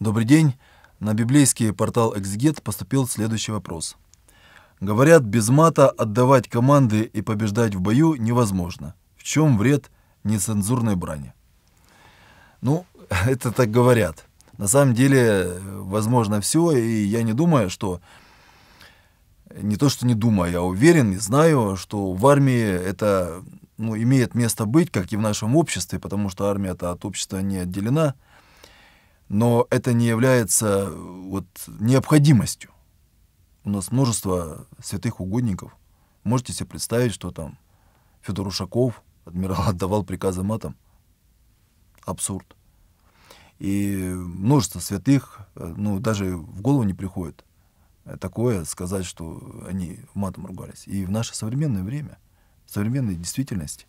Добрый день. На библейский портал Эксгет поступил следующий вопрос. Говорят, без мата отдавать команды и побеждать в бою невозможно. В чем вред нецензурной брани? Ну, это так говорят. На самом деле, возможно, все, и я не думаю, что... Не то, что не думаю, я уверен и знаю, что в армии это ну, имеет место быть, как и в нашем обществе, потому что армия это от общества не отделена но это не является вот, необходимостью. У нас множество святых угодников. Можете себе представить, что там Федор Ушаков, адмирал, отдавал приказы матом? Абсурд. И множество святых, э, ну, даже в голову не приходит э, такое сказать, что они матом ругались. И в наше современное время, в современной действительности,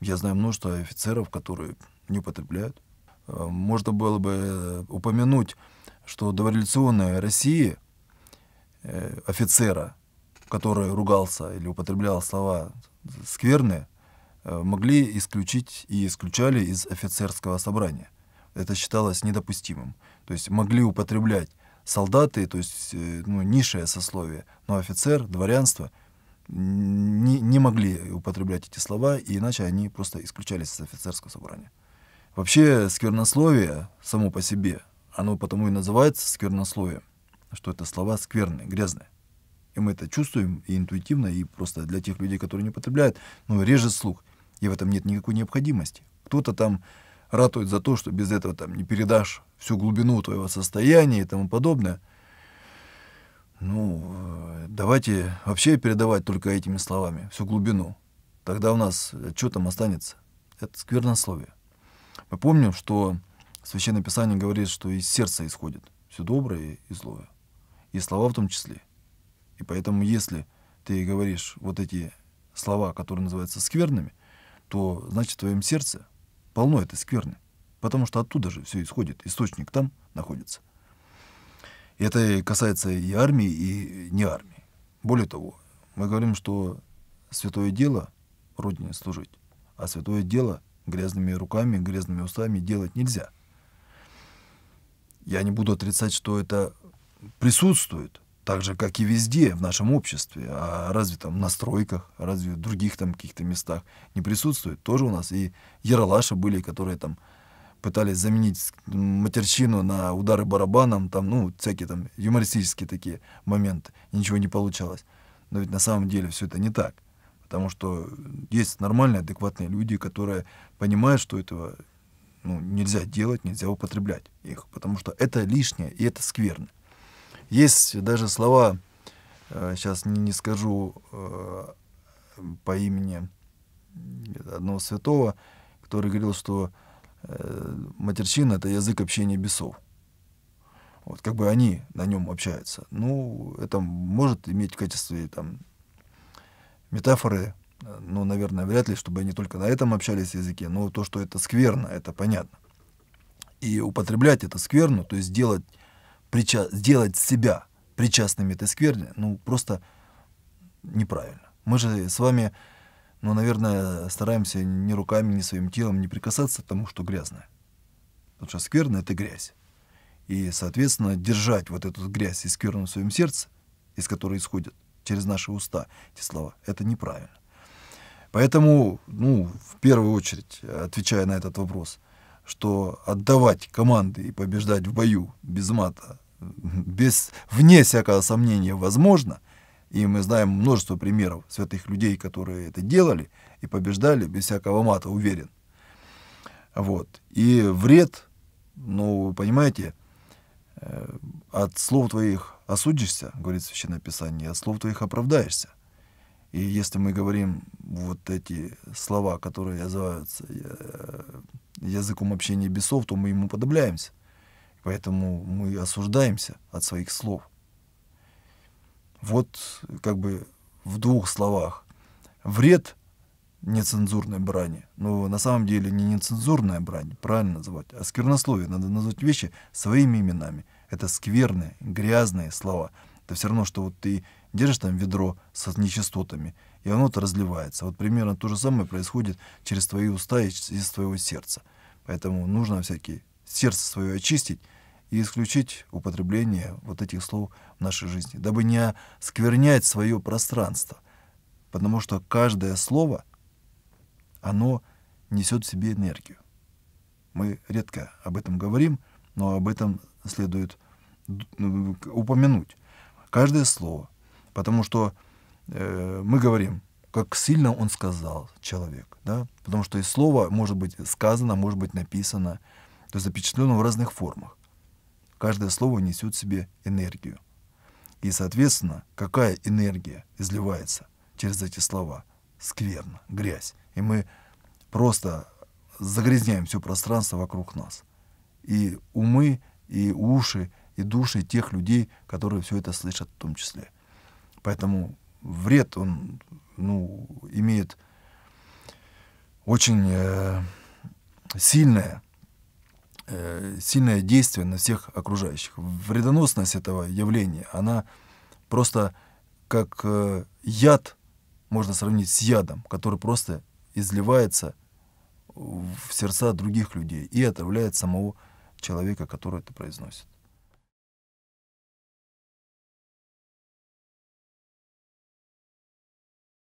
я знаю множество офицеров, которые не употребляют можно было бы упомянуть, что дореволюционная Россия э, офицера, который ругался или употреблял слова скверные, э, могли исключить и исключали из офицерского собрания. Это считалось недопустимым. То есть могли употреблять солдаты, то есть э, ну, низшее сословие, но офицер, дворянство не, не могли употреблять эти слова, и иначе они просто исключались из офицерского собрания. Вообще, сквернословие само по себе, оно потому и называется сквернословием, что это слова скверные, грязные. И мы это чувствуем и интуитивно, и просто для тех людей, которые не потребляют ну, режет слух. И в этом нет никакой необходимости. Кто-то там ратует за то, что без этого там не передашь всю глубину твоего состояния и тому подобное. Ну, э, давайте вообще передавать только этими словами всю глубину. Тогда у нас э, что там останется? Это сквернословие. Мы помним, что Священное Писание говорит, что из сердца исходит все доброе и злое, и слова в том числе. И поэтому, если ты говоришь вот эти слова, которые называются скверными, то значит в твоем сердце полно этой скверны, потому что оттуда же все исходит, источник там находится. И это касается и армии, и не армии. Более того, мы говорим, что святое дело Родине служить, а святое дело грязными руками, грязными устами делать нельзя. Я не буду отрицать, что это присутствует, так же, как и везде в нашем обществе. А разве там на стройках, разве в других там каких-то местах не присутствует? Тоже у нас и яралаши были, которые там пытались заменить матерчину на удары барабаном, там, ну, всякие там юмористические такие моменты, ничего не получалось. Но ведь на самом деле все это не так. Потому что есть нормальные, адекватные люди, которые понимают, что этого ну, нельзя делать, нельзя употреблять их, потому что это лишнее и это скверно. Есть даже слова, э, сейчас не, скажу э, по имени одного святого, который говорил, что э, матерщина — это язык общения бесов. Вот как бы они на нем общаются. Ну, это может иметь в качестве там, метафоры, ну, наверное, вряд ли, чтобы они только на этом общались языке, но то, что это скверно, это понятно. И употреблять это скверно, то есть делать, прича- делать себя причастными этой скверне, ну, просто неправильно. Мы же с вами, ну, наверное, стараемся ни руками, ни своим телом не прикасаться к тому, что грязное. Потому что скверно — это грязь. И, соответственно, держать вот эту грязь и скверну в своем сердце, из которой исходят через наши уста эти слова. Это неправильно. Поэтому, ну, в первую очередь, отвечая на этот вопрос, что отдавать команды и побеждать в бою без мата, без, вне всякого сомнения, возможно. И мы знаем множество примеров святых людей, которые это делали и побеждали без всякого мата, уверен. Вот. И вред, ну, понимаете, Э, от слов твоих осудишься, говорит Священное Писание, от слов твоих оправдаешься. И если мы говорим вот эти слова, которые называются э, языком общения бесов, то мы ему подобляемся. Поэтому мы осуждаемся от своих слов. Вот как бы в двух словах. Вред нецензурной брани. Но ну, на самом деле не нецензурная брань, правильно называть, а сквернословие. Надо назвать вещи своими именами. Это скверные, грязные слова. Это все равно, что вот ты держишь там ведро с нечистотами, и оно-то разливается. Вот примерно то же самое происходит через твои уста и через твоего сердца. Поэтому нужно всякие сердце свое очистить и исключить употребление вот этих слов в нашей жизни, дабы не осквернять свое пространство. Потому что каждое слово — оно несет в себе энергию. Мы редко об этом говорим, но об этом следует ну, упомянуть. Каждое слово. Потому что э, мы говорим, как сильно он сказал человек. Да? Потому что и слово может быть сказано, может быть написано, то есть запечатлено в разных формах. Каждое слово несет в себе энергию. И, соответственно, какая энергия изливается через эти слова? Скверно, грязь и мы просто загрязняем все пространство вокруг нас. И умы, и уши, и души тех людей, которые все это слышат в том числе. Поэтому вред, он ну, имеет очень э, сильное, э, сильное действие на всех окружающих. Вредоносность этого явления, она просто как э, яд, можно сравнить с ядом, который просто изливается в сердца других людей и отравляет самого человека, который это произносит.